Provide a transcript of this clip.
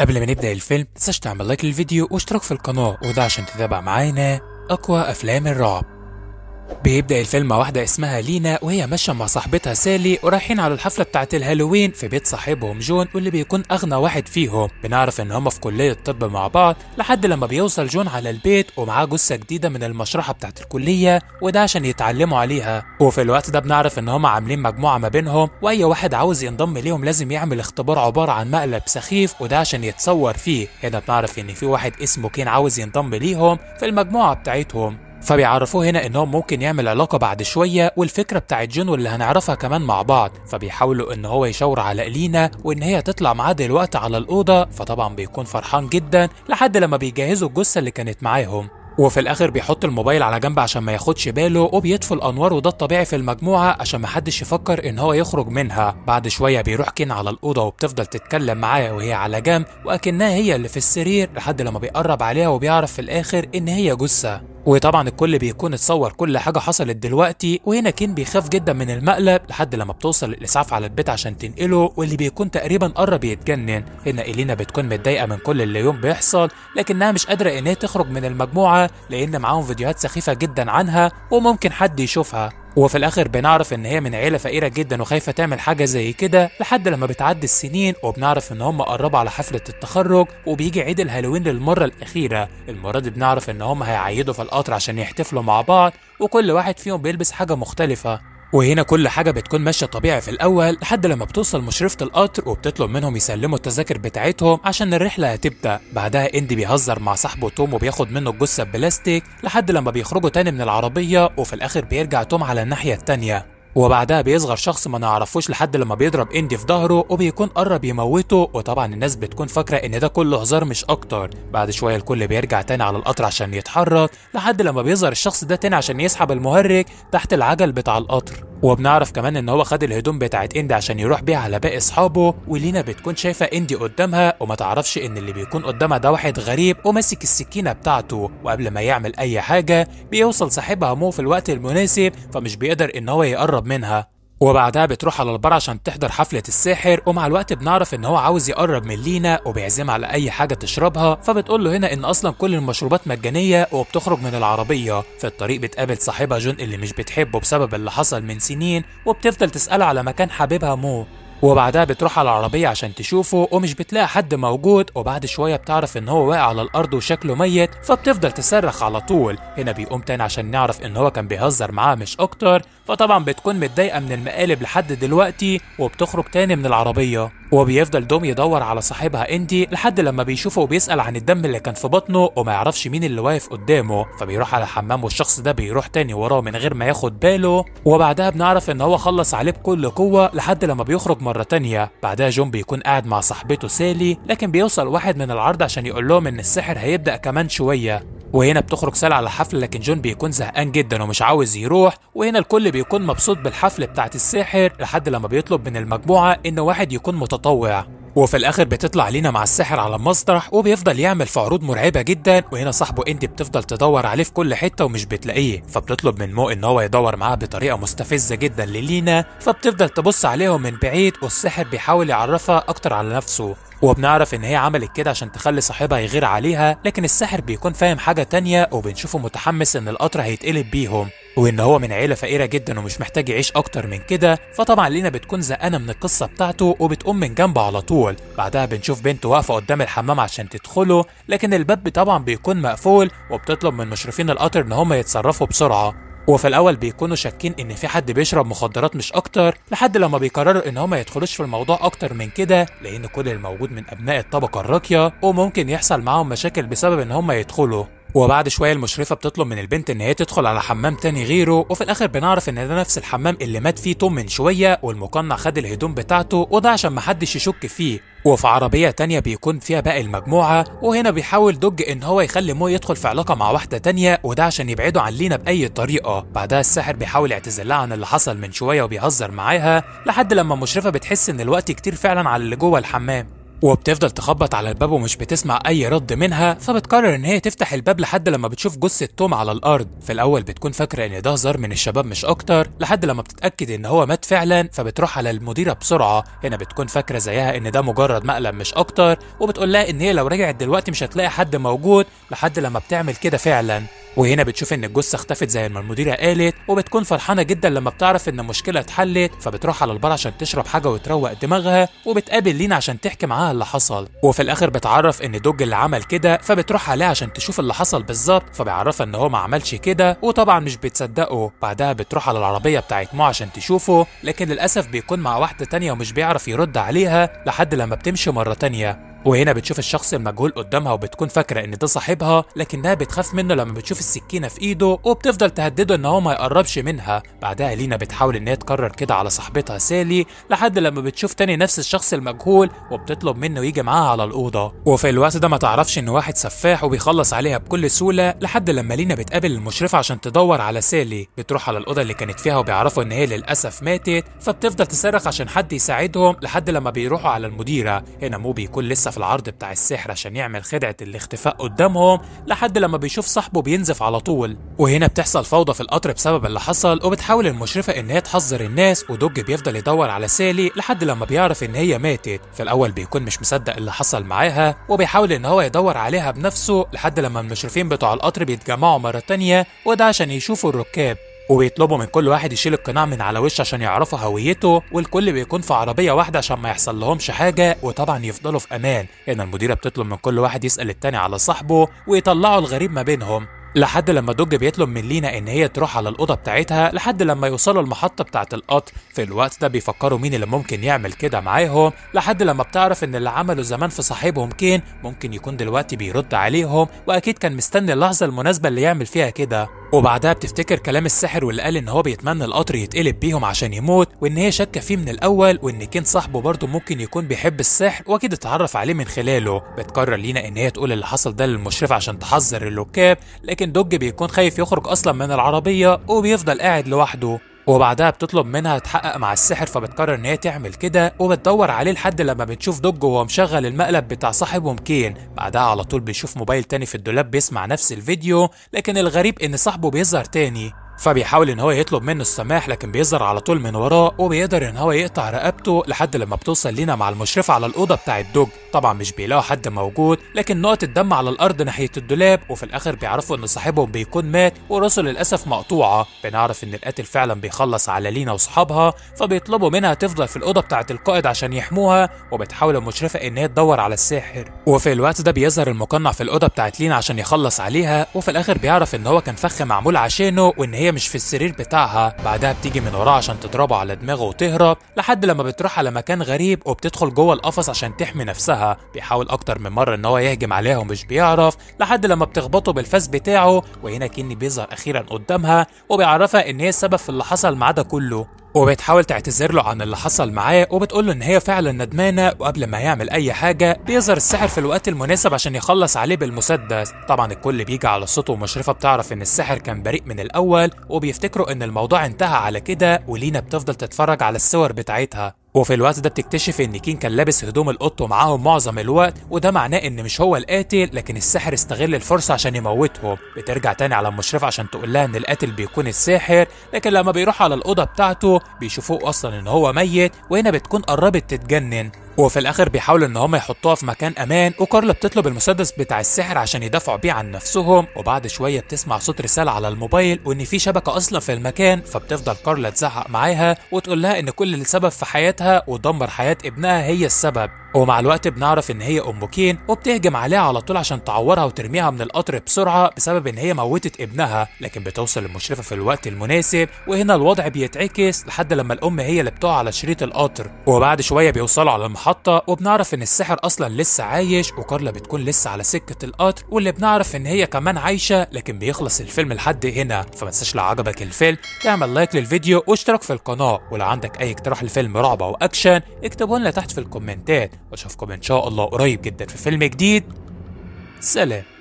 قبل ما نبدأ الفيلم متنساش تعمل لايك للفيديو واشتراك في القناة وده عشان تتابع معانا أقوى أفلام الرعب بيبدأ الفيلم مع واحدة اسمها لينا وهي ماشية مع صاحبتها سالي ورايحين على الحفلة بتاعة الهالوين في بيت صاحبهم جون واللي بيكون أغنى واحد فيهم، بنعرف إن هما في كلية طب مع بعض لحد لما بيوصل جون على البيت ومعاه جثة جديدة من المشرحة بتاعة الكلية وده عشان يتعلموا عليها، وفي الوقت ده بنعرف إن هما عاملين مجموعة ما بينهم وأي واحد عاوز ينضم ليهم لازم يعمل اختبار عبارة عن مقلب سخيف وده عشان يتصور فيه، هنا بنعرف إن في واحد اسمه كين عاوز ينضم ليهم في المجموعة بتاعتهم، فبيعرفوه هنا انهم ممكن يعمل علاقه بعد شويه والفكره بتاعت جون واللي هنعرفها كمان مع بعض فبيحاولوا ان هو يشاور على لينا وان هي تطلع معاه دلوقتي على الاوضه فطبعا بيكون فرحان جدا لحد لما بيجهزوا الجثه اللي كانت معاهم وفي الاخر بيحط الموبايل على جنب عشان ما ياخدش باله وبيطفي الانوار وده الطبيعي في المجموعه عشان ما حدش يفكر ان هو يخرج منها بعد شويه بيروح كين على الاوضه وبتفضل تتكلم معاه وهي على جنب واكنها هي اللي في السرير لحد لما بيقرب عليها وبيعرف في الاخر ان هي جثه وطبعا الكل بيكون اتصور كل حاجة حصلت دلوقتي وهنا كين بيخاف جدا من المقلب لحد لما بتوصل الإسعاف على البيت عشان تنقله واللي بيكون تقريبا قرب يتجنن هنا إلينا بتكون متضايقة من كل اللي يوم بيحصل لكنها مش قادرة إنها تخرج من المجموعة لأن معاهم فيديوهات سخيفة جدا عنها وممكن حد يشوفها وفي الآخر بنعرف إن هي من عيلة فقيرة جدا وخايفة تعمل حاجة زي كده لحد لما بتعدي السنين وبنعرف إن هم قربوا على حفلة التخرج وبيجي عيد الهالوين للمرة الأخيرة، المرة دي بنعرف إن هم هيعيدوا في القطر عشان يحتفلوا مع بعض وكل واحد فيهم بيلبس حاجة مختلفة وهنا كل حاجة بتكون ماشية طبيعي في الأول لحد لما بتوصل مشرفة القطر وبتطلب منهم يسلموا التذاكر بتاعتهم عشان الرحلة هتبدأ بعدها إندي بيهزر مع صاحبه توم وبياخد منه الجثة بلاستيك لحد لما بيخرجوا تاني من العربية وفي الآخر بيرجع توم على الناحية التانية وبعدها بيصغر شخص ما نعرفوش لحد لما بيضرب اندي في ظهره وبيكون قرب يموته وطبعا الناس بتكون فاكره ان ده كله هزار مش اكتر بعد شويه الكل بيرجع تاني على القطر عشان يتحرك لحد لما بيظهر الشخص ده تاني عشان يسحب المهرج تحت العجل بتاع القطر وبنعرف كمان ان هو خد الهدوم بتاعت اندي عشان يروح بيها على باقي اصحابه ولينا بتكون شايفه اندي قدامها وما تعرفش ان اللي بيكون قدامها ده واحد غريب وماسك السكينه بتاعته وقبل ما يعمل اي حاجه بيوصل صاحبها مو في الوقت المناسب فمش بيقدر ان هو يقرب منها وبعدها بتروح على البار عشان تحضر حفلة الساحر ومع الوقت بنعرف ان هو عاوز يقرب من لينا وبيعزمها على اي حاجة تشربها فبتقول له هنا ان اصلا كل المشروبات مجانية وبتخرج من العربية في الطريق بتقابل صاحبها جون اللي مش بتحبه بسبب اللي حصل من سنين وبتفضل تسأله على مكان حبيبها مو وبعدها بتروح على العربية عشان تشوفه ومش بتلاقي حد موجود وبعد شوية بتعرف إن هو واقع على الأرض وشكله ميت فبتفضل تصرخ على طول هنا بيقوم تاني عشان نعرف إن هو كان بيهزر معاه مش أكتر فطبعا بتكون متضايقة من المقالب لحد دلوقتي وبتخرج تاني من العربية وبيفضل دوم يدور على صاحبها اندي لحد لما بيشوفه وبيسأل عن الدم اللي كان في بطنه وما يعرفش مين اللي واقف قدامه فبيروح على الحمام والشخص ده بيروح تاني وراه من غير ما ياخد باله وبعدها بنعرف ان هو خلص عليه بكل قوة لحد لما بيخرج مرة تانية بعدها جون بيكون قاعد مع صاحبته سالي لكن بيوصل واحد من العرض عشان يقول لهم ان السحر هيبدأ كمان شوية وهنا بتخرج سال على الحفل لكن جون بيكون زهقان جدا ومش عاوز يروح وهنا الكل بيكون مبسوط بالحفل بتاعت الساحر لحد لما بيطلب من المجموعة ان واحد يكون متطوع وفي الاخر بتطلع لينا مع الساحر على المسرح وبيفضل يعمل في عروض مرعبه جدا وهنا صاحبه انت بتفضل تدور عليه في كل حته ومش بتلاقيه فبتطلب من مو ان هو يدور معاها بطريقه مستفزه جدا للينا فبتفضل تبص عليهم من بعيد والساحر بيحاول يعرفها اكتر على نفسه وبنعرف ان هي عملت كده عشان تخلي صاحبها يغير عليها لكن الساحر بيكون فاهم حاجه تانية وبنشوفه متحمس ان القطر هيتقلب بيهم وان هو من عيله فقيره جدا ومش محتاج يعيش اكتر من كده فطبعا لينا بتكون زقانة من القصه بتاعته وبتقوم من جنبه على طول بعدها بنشوف بنت واقفه قدام الحمام عشان تدخله لكن الباب طبعا بيكون مقفول وبتطلب من مشرفين القطر ان هم يتصرفوا بسرعه وفي الاول بيكونوا شاكين ان في حد بيشرب مخدرات مش اكتر لحد لما بيقرروا ان هما يدخلوش في الموضوع اكتر من كده لان كل الموجود من ابناء الطبقه الراقيه وممكن يحصل معاهم مشاكل بسبب ان هما يدخلوا وبعد شويه المشرفه بتطلب من البنت ان هي تدخل على حمام تاني غيره وفي الاخر بنعرف ان ده نفس الحمام اللي مات فيه توم من شويه والمقنع خد الهدوم بتاعته وده عشان محدش يشك فيه وفي عربية تانية بيكون فيها باقي المجموعة وهنا بيحاول دوج إن هو يخلي مو يدخل في علاقة مع واحدة تانية وده عشان يبعده عن لينا بأي طريقة بعدها الساحر بيحاول يعتذر لها عن اللي حصل من شوية وبيهزر معاها لحد لما المشرفة بتحس إن الوقت كتير فعلا على اللي جوه الحمام وبتفضل تخبط على الباب ومش بتسمع أي رد منها فبتقرر إن هي تفتح الباب لحد لما بتشوف جثة توم على الأرض في الأول بتكون فاكرة إن ده هزار من الشباب مش أكتر لحد لما بتتأكد إن هو مات فعلا فبتروح على المديرة بسرعة هنا بتكون فاكرة زيها إن ده مجرد مقلب مش أكتر وبتقول لها إن هي لو رجعت دلوقتي مش هتلاقي حد موجود لحد لما بتعمل كده فعلا وهنا بتشوف ان الجثه اختفت زي ما المديره قالت وبتكون فرحانه جدا لما بتعرف ان المشكله اتحلت فبتروح على البار عشان تشرب حاجه وتروق دماغها وبتقابل لينا عشان تحكي معاها اللي حصل وفي الاخر بتعرف ان دوج اللي عمل كده فبتروح عليه عشان تشوف اللي حصل بالظبط فبيعرفها ان هو ما عملش كده وطبعا مش بتصدقه بعدها بتروح على العربيه بتاعت مو عشان تشوفه لكن للاسف بيكون مع واحده تانية ومش بيعرف يرد عليها لحد لما بتمشي مره تانية وهنا بتشوف الشخص المجهول قدامها وبتكون فاكرة ان ده صاحبها لكنها بتخاف منه لما بتشوف السكينة في ايده وبتفضل تهدده ان هو ما يقربش منها بعدها لينا بتحاول ان هي تكرر كده على صاحبتها سالي لحد لما بتشوف تاني نفس الشخص المجهول وبتطلب منه يجي معاها على الأوضة وفي الوقت ده ما تعرفش ان واحد سفاح وبيخلص عليها بكل سهولة لحد لما لينا بتقابل المشرفة عشان تدور على سالي بتروح على الأوضة اللي كانت فيها وبيعرفوا ان هي للأسف ماتت فبتفضل تصرخ عشان حد يساعدهم لحد لما بيروحوا على المديرة هنا مو بيكون لسه في العرض بتاع السحر عشان يعمل خدعة الاختفاء قدامهم لحد لما بيشوف صاحبه بينزف على طول وهنا بتحصل فوضى في القطر بسبب اللي حصل وبتحاول المشرفة إن هي تحذر الناس ودوج بيفضل يدور على سالي لحد لما بيعرف إن هي ماتت في الأول بيكون مش مصدق اللي حصل معاها وبيحاول إن هو يدور عليها بنفسه لحد لما المشرفين بتوع القطر بيتجمعوا مرة تانية وده عشان يشوفوا الركاب وبيطلبوا من كل واحد يشيل القناع من على وشه عشان يعرفوا هويته والكل بيكون في عربيه واحده عشان ما يحصل لهمش حاجه وطبعا يفضلوا في امان هنا المديره بتطلب من كل واحد يسال التاني على صاحبه ويطلعوا الغريب ما بينهم لحد لما دوج بيطلب من لينا ان هي تروح على الاوضه بتاعتها لحد لما يوصلوا المحطه بتاعه القطر في الوقت ده بيفكروا مين اللي ممكن يعمل كده معاهم لحد لما بتعرف ان اللي عمله زمان في صاحبهم كين ممكن يكون دلوقتي بيرد عليهم واكيد كان مستني اللحظه المناسبه اللي يعمل فيها كده وبعدها بتفتكر كلام الساحر واللي قال ان هو بيتمنى القطر يتقلب بيهم عشان يموت وان هي شاكه فيه من الاول وان كان صاحبه برضه ممكن يكون بيحب السحر واكيد اتعرف عليه من خلاله بتقرر لينا ان هي تقول اللي حصل ده للمشرف عشان تحذر الركاب لكن دوج بيكون خايف يخرج اصلا من العربيه وبيفضل قاعد لوحده وبعدها بتطلب منها تحقق مع السحر فبتقرر ان هي تعمل كده وبتدور عليه لحد لما بتشوف دوج وهو مشغل المقلب بتاع صاحبهم كين بعدها على طول بيشوف موبايل تاني في الدولاب بيسمع نفس الفيديو لكن الغريب ان صاحبه بيظهر تاني فبيحاول ان هو يطلب منه السماح لكن بيظهر على طول من وراه وبيقدر ان هو يقطع رقبته لحد لما بتوصل لينا مع المشرفه على الاوضه بتاعه دوج طبعا مش بيلاقوا حد موجود لكن نقطه دم على الارض ناحيه الدولاب وفي الاخر بيعرفوا ان صاحبهم بيكون مات وراسه للاسف مقطوعه بنعرف ان القاتل فعلا بيخلص على لينا وصحابها فبيطلبوا منها تفضل في الاوضه بتاعه القائد عشان يحموها وبتحاول المشرفه ان هي تدور على الساحر وفي الوقت ده بيظهر المقنع في الاوضه بتاعه لينا عشان يخلص عليها وفي الاخر بيعرف ان هو كان فخ معمول عشانه وان هي مش في السرير بتاعها بعدها بتيجي من وراه عشان تضربه على دماغه وتهرب لحد لما بتروح على مكان غريب وبتدخل جوه القفص عشان تحمي نفسها بيحاول اكتر من مره ان هو يهجم عليها ومش بيعرف لحد لما بتخبطه بالفاس بتاعه وهنا كني بيظهر اخيرا قدامها وبيعرفها ان هي السبب في اللي حصل معاه ده كله وبتحاول تعتذر له عن اللي حصل معاه وبتقول له ان هي فعلا ندمانه وقبل ما يعمل اي حاجه بيظهر الساحر في الوقت المناسب عشان يخلص عليه بالمسدس طبعا الكل بيجي على صوته ومشرفه بتعرف ان الساحر كان بريء من الاول وبيفتكروا ان الموضوع انتهى على كده ولينا بتفضل تتفرج على الصور بتاعتها وفي الوقت ده بتكتشف ان كين كان لابس هدوم القط ومعاهم معظم الوقت وده معناه ان مش هو القاتل لكن الساحر استغل الفرصه عشان يموتهم بترجع تاني على المشرفه عشان تقول لها ان القاتل بيكون الساحر لكن لما بيروح على الاوضه بتاعته بيشوفوه اصلا ان هو ميت وهنا بتكون قربت تتجنن وفي الاخر بيحاولوا ان هم يحطوها في مكان امان وكارلا بتطلب المسدس بتاع السحر عشان يدافعوا بيه عن نفسهم وبعد شويه بتسمع صوت رساله على الموبايل وان في شبكه اصلا في المكان فبتفضل كارلا تزعق معاها وتقول لها ان كل السبب في حياتها ودمر حياه ابنها هي السبب ومع الوقت بنعرف ان هي ام كين وبتهجم عليها على طول عشان تعورها وترميها من القطر بسرعه بسبب ان هي موتت ابنها لكن بتوصل المشرفه في الوقت المناسب وهنا الوضع بيتعكس لحد لما الام هي اللي بتقع على شريط القطر وبعد شويه بيوصلوا على المحطه وبنعرف ان السحر اصلا لسه عايش وكارلا بتكون لسه على سكه القطر واللي بنعرف ان هي كمان عايشه لكن بيخلص الفيلم لحد هنا فما تنساش لو عجبك الفيلم تعمل لايك للفيديو واشتراك في القناه ولو عندك اي اقتراح لفيلم رعب او اكشن اكتبه لنا تحت في الكومنتات واشوفكم ان شاء الله قريب جدا في فيلم جديد سلام